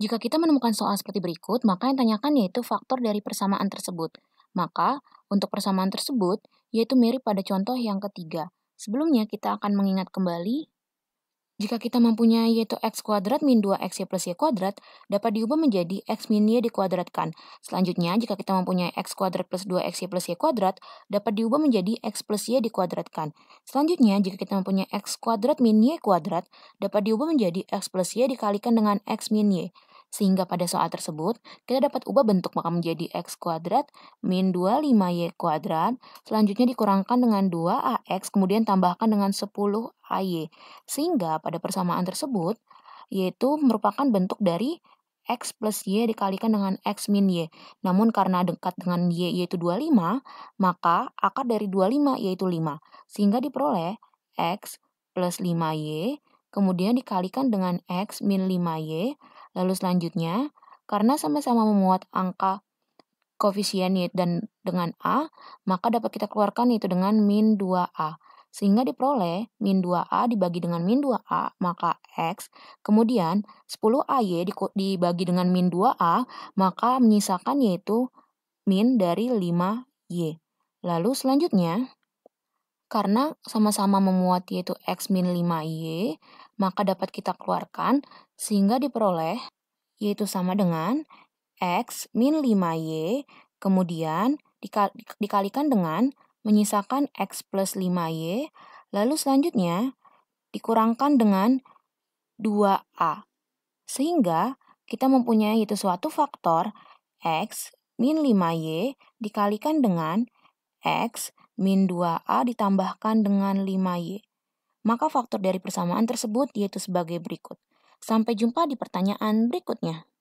Jika kita menemukan soal seperti berikut, maka yang tanyakan yaitu faktor dari persamaan tersebut. Maka, untuk persamaan tersebut, yaitu mirip pada contoh yang ketiga. Sebelumnya, kita akan mengingat kembali jika kita mempunyai yaitu x kuadrat min 2 y plus y kuadrat, dapat diubah menjadi x min y dikuadratkan. Selanjutnya, jika kita mempunyai x kuadrat plus 2 y plus y kuadrat, dapat diubah menjadi x plus y dikuadratkan. Selanjutnya, jika kita mempunyai x kuadrat min y kuadrat, dapat diubah menjadi x plus y dikalikan dengan x min y. Sehingga pada soal tersebut, kita dapat ubah bentuk maka menjadi x kuadrat min 25y kuadrat, selanjutnya dikurangkan dengan 2ax, kemudian tambahkan dengan 10ay. Sehingga pada persamaan tersebut, yaitu merupakan bentuk dari X plus Y dikalikan dengan X min Y. Namun karena dekat dengan Y yaitu 25, maka akar dari 25 yaitu 5. Sehingga diperoleh X plus 5Y, kemudian dikalikan dengan X min 5Y, Lalu selanjutnya, karena sama-sama memuat angka koefisien Y dan dengan A, maka dapat kita keluarkan itu dengan min 2A. Sehingga diperoleh min 2A dibagi dengan min 2A, maka X. Kemudian 10AY dibagi dengan min 2A, maka menyisakan yaitu min dari 5Y. Lalu selanjutnya, karena sama-sama memuat yaitu X min 5Y, maka dapat kita keluarkan sehingga diperoleh yaitu sama dengan X min 5Y, kemudian dikalikan dengan menyisakan X plus 5Y, lalu selanjutnya dikurangkan dengan 2A. Sehingga kita mempunyai yaitu suatu faktor X min 5Y dikalikan dengan X min 2A ditambahkan dengan 5Y. Maka faktor dari persamaan tersebut yaitu sebagai berikut. Sampai jumpa di pertanyaan berikutnya.